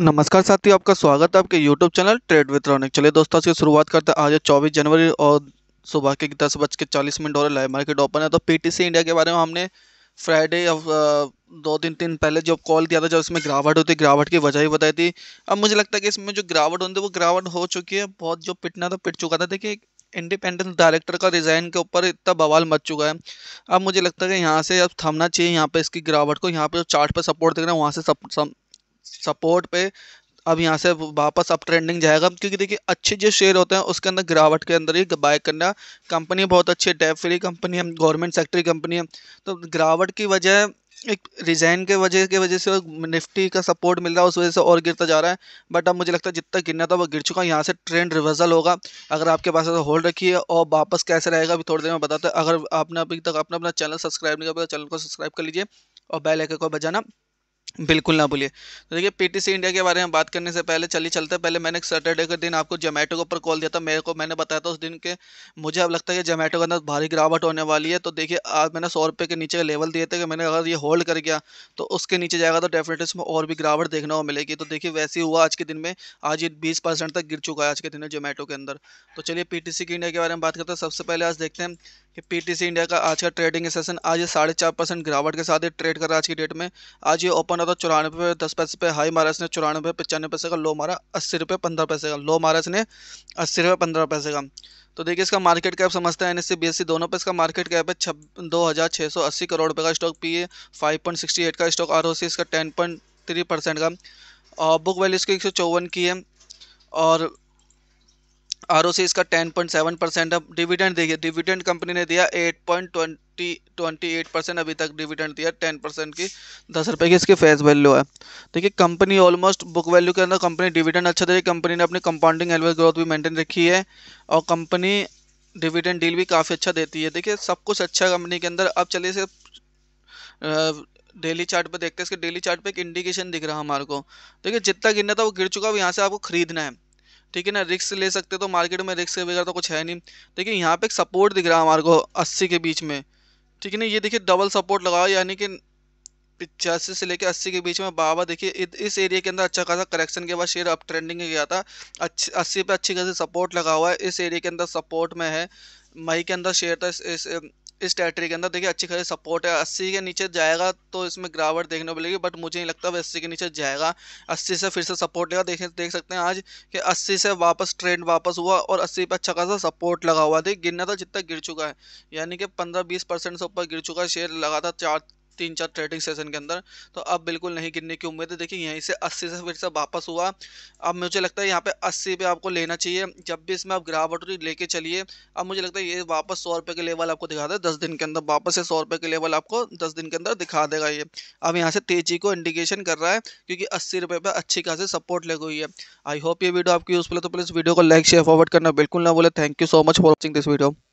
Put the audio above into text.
नमस्कार साथियों आपका स्वागत है आपके YouTube channel trade with Ronik चलिए दोस्तों इसकी शुरुआत करते हैं आज है चौबीस जनवरी और सुबह के दस बज के चालीस मिनट और लाइव मार्केट ओपन है तो पीटीसी इंडिया के बारे में हमने फ्राइडे अब दो तीन तीन पहले जब कॉल दिया था जब इसमें गिरावट होती गिरावट की वजह ही बताई थी अब मुझे लगता है कि इसमें जो गिरावट होती है वो गिरावट हो चुकी है बहुत जो पिटना था पिट चुका था देखिए इंडिपेंडेंस डायरेक्टर का रिज़ाइन के ऊपर इतना बवाल मच चुका है अब मुझे लगता है कि यहाँ से अब थमना चाहिए यहाँ पे इसकी गिरावट को यहाँ पे जो चार्ट पे सपोर्ट देख रहे हैं वहाँ से सपोर्ट पे अब यहाँ से वापस अप ट्रेंडिंग जाएगा क्योंकि देखिए अच्छे जो शेयर होते हैं उसके अंदर गिरावट के अंदर ही बाय करना कंपनी बहुत अच्छी है डेप फ्री कंपनी है गवर्नमेंट सेक्टर की कंपनी है तो गिरावट की वजह एक रिजाइन के वजह के वजह से निफ्टी का सपोर्ट मिल रहा है उस वजह से और गिरता जा रहा है बट अब मुझे लगता है जितना गिरना था वो गिर चुका है यहाँ से ट्रेंड रिवर्सल होगा अगर आपके पास ऐसा होल्ड रखिए और वापस कैसे रहेगा अभी थोड़ी देर में बताते हैं अगर आपने अभी तक अपना अपना चैनल सब्सक्राइब नहीं किया तो चैनल को सब्सक्राइब कर लीजिए और बेल आइकन को बजाना बिल्कुल ना भूलिए तो देखिए पीटीसी इंडिया के बारे में बात करने से पहले चलिए चलते हैं पहले मैंने सैटरडे के दिन आपको जोमेटो के ऊपर कॉल दिया था मेरे को मैंने बताया था उस दिन के मुझे अब लगता है कि जोमेटो के अंदर भारी गिरावट होने वाली है तो देखिए आज मैंने सौ रुपये के नीचे लेवल दिए थे कि मैंने अगर ये होल्ड कर गया तो उसके नीचे जाएगा तो डेफिनेटली उसमें और भी गिरावट देखने को मिलेगी तो देखिए वैसे हुआ आज के दिन में आज ये बीस तक गिर चुका है आज के दिन में जोमेटो के अंदर तो चलिए पी की इंडिया के बारे में बात करते हैं सबसे पहले आज देखते हैं पीटीसी इंडिया का आज का ट्रेडिंग सेशन आज ये साढ़े चार परसेंट गिरावट के साथ ही ट्रेड कर रहा है आज की डेट में आज ये ओपन होता चौरानवे दस पैसे पे हाई मारा इसने चौरानवे पचानवे पैसे का लो मारा अस्सी रुपये पंद्रह पैसे का लो मारा इसने अस्सी रुपये पंद्रह पैसे का तो देखिए इसका मार्केट कैप समझते हैं एन एस दोनों पे इसका मार्केट कैप है छब दो हज़ार छः सौ अस्सी करोड़ रुपये का stock P A five point sixty eight का स्टॉक आर ओ सी इसका टेन पॉइंट थ्री परसेंट का और बुक वैल्यू इसकी एक सौ चौवन की है और आर सी इसका 10.7 परसेंट अब डिविडेंड देखिए डिविडेंड कंपनी ने दिया एट परसेंट अभी तक डिविडेंड दिया 10 परसेंट की दस रुपये की इसकी फेस वैल्यू है देखिए कंपनी ऑलमोस्ट बुक वैल्यू के अंदर कंपनी डिविडेंड अच्छा दे रही कंपनी ने अपनी कंपाउंडिंग एनुअल ग्रोथ भी मेंटेन रखी है और कंपनी डिविडेंड डील भी काफ़ी अच्छा देती है देखिए सब कुछ अच्छा कंपनी के अंदर अब चलिए से डेली चार्ट देखते हैं इसके डेली चार्ट एक इंडिकेशन दिख रहा है हमारे को देखिए जितना गिरना था वो गिर चुका अब यहाँ से आपको खरीदना है ठीक है ना रिक्स ले सकते तो मार्केट में रिक्स वगैरह तो कुछ है नहीं देखिए यहाँ पे एक सपोर्ट दिख रहा है हमारे को अस्सी के बीच में ठीक है ना ये देखिए डबल सपोर्ट लगा यानी कि पिचासी से लेकर अस्सी के बीच में बाबा देखिए इस एरिया के अंदर अच्छा खासा करेक्शन के बाद शेयर अप ट्रेंडिंग गया था अच्छी अस्सी पे अच्छी खासी सपोर्ट लगा हुआ है इस एरिया के अंदर सपोर्ट में है मई के अंदर शेयर था इस, इस इस टेरेटरी के अंदर देखिए अच्छी खासी सपोर्ट है अस्सी के नीचे जाएगा तो इसमें गिरावट देखने को मिलेगी बट मुझे नहीं लगता वो अस्सी के नीचे जाएगा अस्सी से फिर से सपोर्ट लेगा देख देख सकते हैं आज कि अस्सी से वापस ट्रेंड वापस हुआ और अस्सी पर अच्छा खासा सपोर्ट लगा हुआ देखिए गिरना था जितना गिर चुका है यानी कि पंद्रह बीस परसेंट से ऊपर गिर चुका है शेयर लगातार चार तीन चार ट्रेडिंग सेशन के अंदर तो अब बिल्कुल नहीं गिरने की उम्मीद है देखिए यहीं से 80 से फिर से वापस हुआ अब मुझे लगता है यहाँ पे 80 पे आपको लेना चाहिए जब भी इसमें आप हुई लेके चलिए अब मुझे लगता है ये वापस सौ रुपये के लेवल आपको दिखा दे दस दिन के अंदर वापस से सौ रुपये के लेवल आपको दस दिन के अंदर दिखा देगा ये अब यहाँ से तेजी को इंडिकेशन कर रहा है क्योंकि अस्सी रुपये पर अच्छी खासी सपोर्ट लगी हुई है आई होप ये वीडियो आपकी यूजफुल है तो प्लीज़ वीडियो को लाइक शेयर फॉरवर्ड करना बिल्कुल ना बोले thank you so much for watching this video